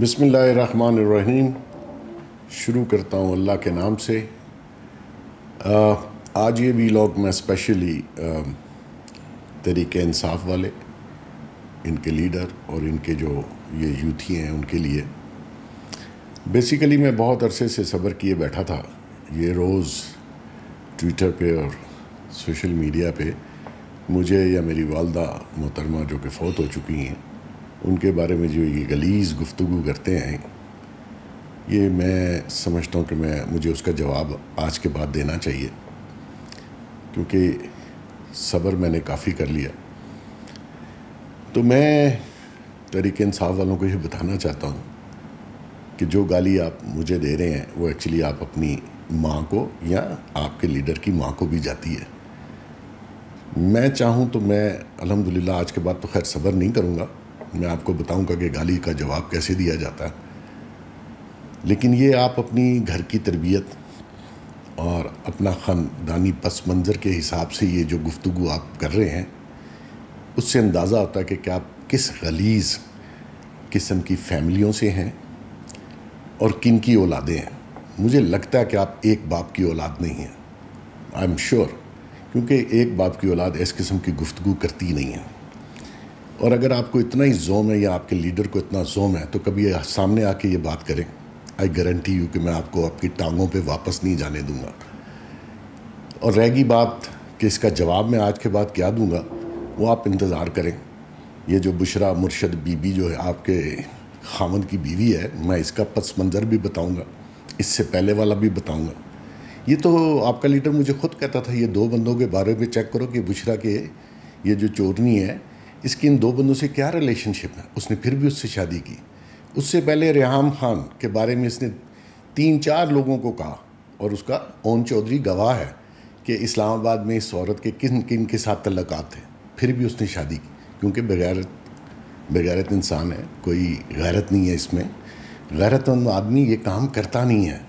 बिसमीम शुरू करता हूँ अल्लाह के नाम से आज ये वीलॉग मैं स्पेशली तरीक़ इंसाफ वाले इनके लीडर और इनके जो ये यूथी हैं उनके लिए बेसिकली मैं बहुत अरसे से सब्र किए बैठा था ये रोज़ ट्विटर पे और सोशल मीडिया पे मुझे या मेरी वालदा मोहतरमा जो कि फ़ौत हो चुकी हैं उनके बारे में जो ये गलीज गुफ्तु करते हैं ये मैं समझता हूँ कि मैं मुझे उसका जवाब आज के बाद देना चाहिए क्योंकि सब्र मैंने काफ़ी कर लिया तो मैं तरीके इंसाफ वालों को ये बताना चाहता हूँ कि जो गाली आप मुझे दे रहे हैं वो एक्चुअली आप अपनी माँ को या आपके लीडर की माँ को भी जाती है मैं चाहूँ तो मैं अलहमदिल्ला आज के बाद तो खैर सब्र नहीं करूँगा मैं आपको बताऊंगा कि गाली का जवाब कैसे दिया जाता है लेकिन ये आप अपनी घर की तरबियत और अपना ख़ानदानी पस मंज़र के हिसाब से ये जो गुफ्तु आप कर रहे हैं उससे अंदाज़ा होता है कि क्या आप किस गलीज़ किस्म की फैमिलियों से हैं और किन की औलादें हैं मुझे लगता है कि आप एक बाप की औलाद नहीं हैं आई एम श्योर क्योंकि एक बाप की औलाद इस किस्म की गुफ्तु करती नहीं है और अगर आपको इतना ही जोम है या आपके लीडर को इतना जोम है तो कभी सामने आके ये बात करें आई गारंटी यू कि मैं आपको आपकी टांगों पे वापस नहीं जाने दूंगा और रहेगी बात कि इसका जवाब मैं आज के बाद क्या दूंगा वो आप इंतज़ार करें ये जो बुशरा मुर्शद बीबी जो है आपके खामद की बीवी है मैं इसका पस मंज़र भी बताऊँगा इससे पहले वाला भी बताऊँगा ये तो आपका लीडर मुझे खुद कहता था ये दो बंदों के बारे में चेक करो कि बुशरा के ये जो चोरनी है इसकी इन दो बंदों से क्या रिलेशनशिप है उसने फिर भी उससे शादी की उससे पहले रेहम खान के बारे में इसने तीन चार लोगों को कहा और उसका ओन चौधरी गवाह है कि इस्लामाबाद में इस औरत के किन किन के साथ तल्लक़ात थे फिर भी उसने शादी की क्योंकि बगैरत बगैरत इंसान है कोई गैरत नहीं है इसमें गैरतमंद आदमी ये काम करता नहीं है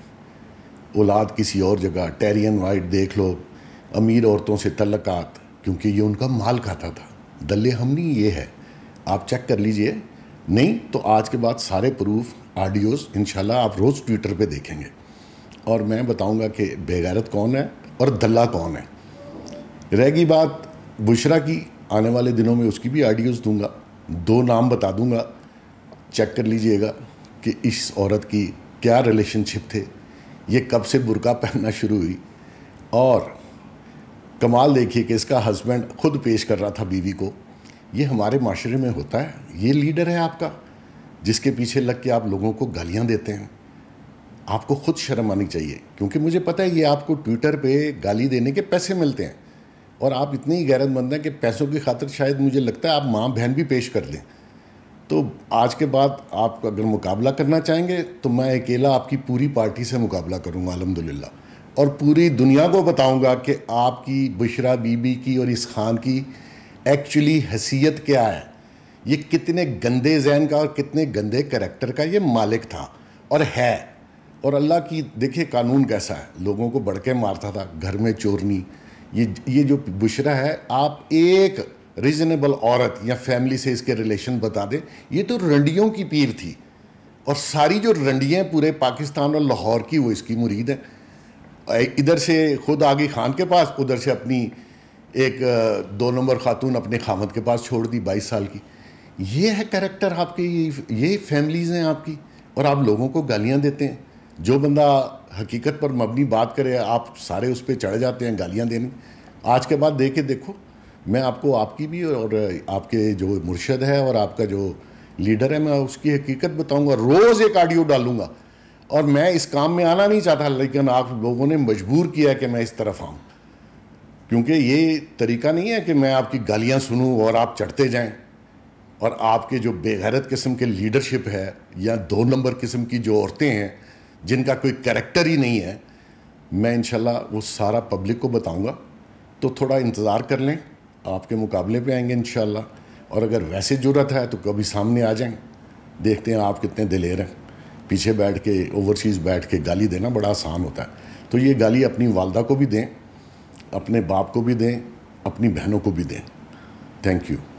औलाद किसी और जगह टेरियन वाइट देख लो अमीर औरतों से तल्लक क्योंकि ये उनका माल खाता था दल्ले हमनी ये है आप चेक कर लीजिए नहीं तो आज के बाद सारे प्रूफ ऑडियोज़ इन आप रोज़ ट्विटर पे देखेंगे और मैं बताऊंगा कि बेगैरत कौन है और दल्ला कौन है रहेगी बात बुशरा की आने वाले दिनों में उसकी भी आडियोज़ दूंगा दो नाम बता दूंगा चेक कर लीजिएगा कि इस औरत की क्या रिलेशनशिप थे ये कब से बुरका पहनना शुरू हुई और कमाल देखिए कि इसका हस्बैंड खुद पेश कर रहा था बीवी को ये हमारे माशरे में होता है ये लीडर है आपका जिसके पीछे लग के आप लोगों को गालियाँ देते हैं आपको खुद शर्म आनी चाहिए क्योंकि मुझे पता है ये आपको ट्विटर पे गाली देने के पैसे मिलते हैं और आप इतनी ही गैरतमंद हैं कि पैसों की खातिर शायद मुझे लगता है आप माँ बहन भी पेश कर लें तो आज के बाद आप अगर मुकाबला करना चाहेंगे तो मैं अकेला आपकी पूरी पार्टी से मुकाबला करूँगा अलहमदिल्ला और पूरी दुनिया को बताऊंगा कि आपकी बुशरा बीबी की और इस खान की एक्चुअली हसीयत क्या है ये कितने गंदे जहन का और कितने गंदे करेक्टर का ये मालिक था और है और अल्लाह की देखिए कानून कैसा है लोगों को बढ़ के मारता था घर में चोरनी ये ये जो बुशरा है आप एक रीज़नेबल औरत या फैमिली से इसके रिलेशन बता दें ये तो रंडियों की पीर थी और सारी जो रंडियाँ पूरे पाकिस्तान और लाहौर की वो इसकी मुरीद है इधर से खुद आगे खान के पास उधर से अपनी एक दो नंबर खातून अपने खामद के पास छोड़ दी बाईस साल की ये है करेक्टर आपके ये ये फैमिलीज़ हैं आपकी और आप लोगों को गालियाँ देते हैं जो बंदा हकीकत पर मबनी बात करे आप सारे उस पर चढ़ जाते हैं गालियाँ देने आज के बाद देखे के देखो मैं आपको आपकी भी और आपके जो मुर्शद है और आपका जो लीडर है मैं उसकी हकीकत बताऊंगा रोज़ एक आडियो डालूंगा और मैं इस काम में आना नहीं चाहता लेकिन आप लोगों ने मजबूर किया कि मैं इस तरफ आऊँ क्योंकि ये तरीका नहीं है कि मैं आपकी गालियाँ सुनूँ और आप चढ़ते जाएँ और आपके जो बेगैरत किस्म के लीडरशिप है या दो नंबर किस्म की जो औरतें हैं जिनका कोई करेक्टर ही नहीं है मैं इनशाला वो सारा पब्लिक को बताऊंगा तो थोड़ा इंतज़ार कर लें आपके मुकाबले पे आएंगे इन और अगर वैसे ज़रूरत है तो कभी सामने आ जाएं देखते हैं आप कितने दिलेर हैं पीछे बैठ के ओवरसीज़ बैठ के गाली देना बड़ा आसान होता है तो ये गाली अपनी वालदा को भी दें अपने बाप को भी दें अपनी बहनों को भी दें थैंक यू